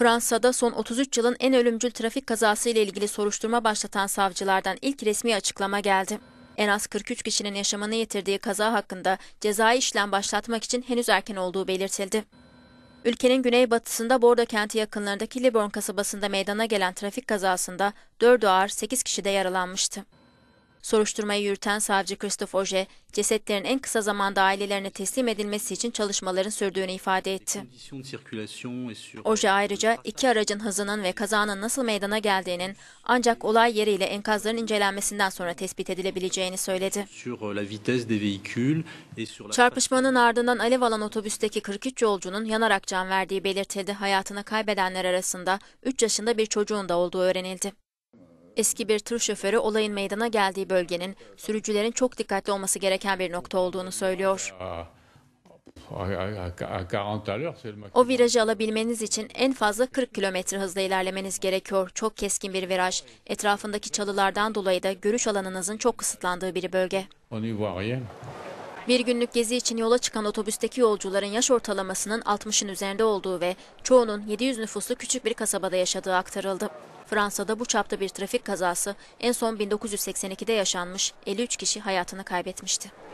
Fransa'da son 33 yılın en ölümcül trafik kazası ile ilgili soruşturma başlatan savcılardan ilk resmi açıklama geldi. En az 43 kişinin yaşamını yitirdiği kaza hakkında cezai işlem başlatmak için henüz erken olduğu belirtildi. Ülkenin güneybatısında Bordo kenti yakınlarındaki Liborn kasabasında meydana gelen trafik kazasında 4 ağır 8 kişi de yaralanmıştı. Soruşturmayı yürüten savcı Christoph Oje, cesetlerin en kısa zamanda ailelerine teslim edilmesi için çalışmaların sürdüğünü ifade etti. Oje euh, ayrıca iki aracın hızının ve kazanın nasıl meydana geldiğinin ancak olay yeriyle enkazların incelenmesinden sonra tespit edilebileceğini söyledi. Euh, Çarpışmanın ardından alev alan otobüsteki 43 yolcunun yanarak can verdiği belirtildi. Hayatını kaybedenler arasında 3 yaşında bir çocuğun da olduğu öğrenildi. Eski bir tır şoförü olayın meydana geldiği bölgenin sürücülerin çok dikkatli olması gereken bir nokta olduğunu söylüyor. O virajı alabilmeniz için en fazla 40 kilometre hızla ilerlemeniz gerekiyor. Çok keskin bir viraj. Etrafındaki çalılardan dolayı da görüş alanınızın çok kısıtlandığı bir bölge. Bir günlük gezi için yola çıkan otobüsteki yolcuların yaş ortalamasının 60'ın üzerinde olduğu ve çoğunun 700 nüfuslu küçük bir kasabada yaşadığı aktarıldı. Fransa'da bu çapta bir trafik kazası en son 1982'de yaşanmış, 53 kişi hayatını kaybetmişti.